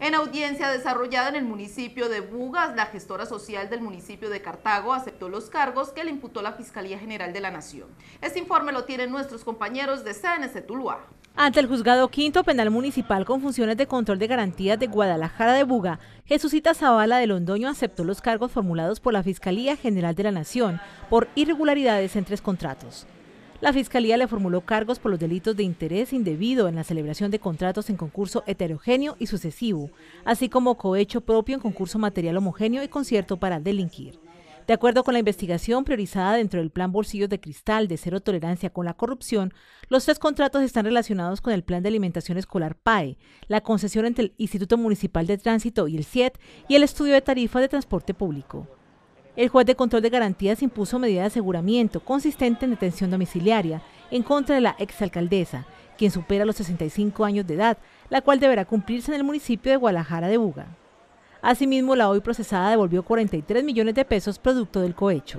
En audiencia desarrollada en el municipio de Bugas, la gestora social del municipio de Cartago aceptó los cargos que le imputó la Fiscalía General de la Nación. Este informe lo tienen nuestros compañeros de CNC Tuluá. Ante el juzgado quinto penal municipal con funciones de control de garantías de Guadalajara de Buga, Jesucita Zavala de Londoño aceptó los cargos formulados por la Fiscalía General de la Nación por irregularidades en tres contratos. La Fiscalía le formuló cargos por los delitos de interés indebido en la celebración de contratos en concurso heterogéneo y sucesivo, así como cohecho propio en concurso material homogéneo y concierto para delinquir. De acuerdo con la investigación priorizada dentro del Plan Bolsillos de Cristal de Cero Tolerancia con la Corrupción, los tres contratos están relacionados con el Plan de Alimentación Escolar PAE, la concesión entre el Instituto Municipal de Tránsito y el CIET y el estudio de tarifa de transporte público. El juez de control de garantías impuso medida de aseguramiento consistente en detención domiciliaria en contra de la exalcaldesa, quien supera los 65 años de edad, la cual deberá cumplirse en el municipio de Guadalajara de Buga. Asimismo, la hoy procesada devolvió 43 millones de pesos producto del cohecho.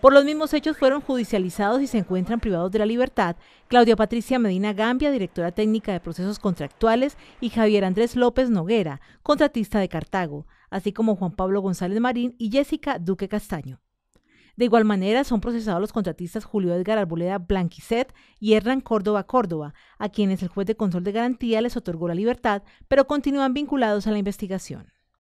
Por los mismos hechos fueron judicializados y se encuentran privados de la libertad Claudia Patricia Medina Gambia, directora técnica de procesos contractuales, y Javier Andrés López Noguera, contratista de Cartago, así como Juan Pablo González Marín y Jessica Duque Castaño. De igual manera, son procesados los contratistas Julio Edgar Arboleda Blanquicet y Hernán Córdoba Córdoba, a quienes el juez de control de garantía les otorgó la libertad, pero continúan vinculados a la investigación.